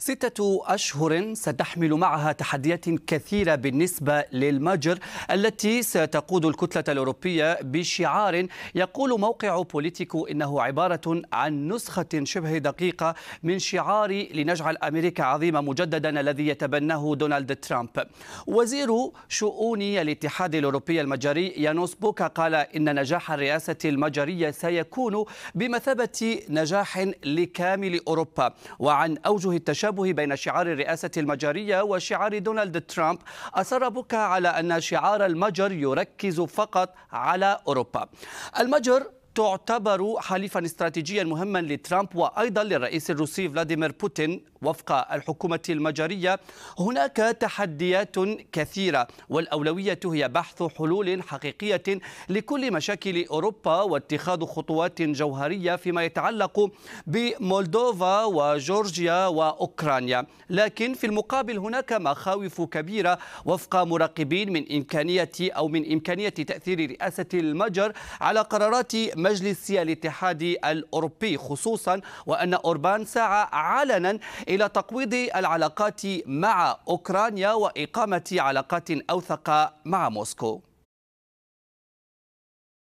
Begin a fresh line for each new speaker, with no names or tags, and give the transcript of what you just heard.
ستة أشهر ستحمل معها تحديات كثيرة بالنسبة للمجر التي ستقود الكتلة الأوروبية بشعار يقول موقع بوليتيكو إنه عبارة عن نسخة شبه دقيقة من شعار لنجعل أمريكا عظيمة مجددا الذي يتبناه دونالد ترامب وزير شؤون الاتحاد الأوروبي المجري يانوس بوكا قال إن نجاح الرئاسة المجرية سيكون بمثابة نجاح لكامل أوروبا وعن أوجه التشابه التشابه بين شعار الرئاسة المجرية وشعار دونالد ترامب أصر بوكا على أن شعار المجر يركز فقط على أوروبا المجر تعتبر حليفا استراتيجيا مهما لترامب وايضا للرئيس الروسي فلاديمير بوتين وفق الحكومه المجريه هناك تحديات كثيره والاولويه هي بحث حلول حقيقيه لكل مشاكل اوروبا واتخاذ خطوات جوهريه فيما يتعلق بمولدوفا وجورجيا واوكرانيا لكن في المقابل هناك مخاوف كبيره وفق مراقبين من امكانيه او من امكانيه تاثير رئاسه المجر على قرارات مجلس الاتحاد الأوروبي خصوصا وأن أوربان سعى علنا إلى تقويض العلاقات مع أوكرانيا وإقامة علاقات أوثق مع موسكو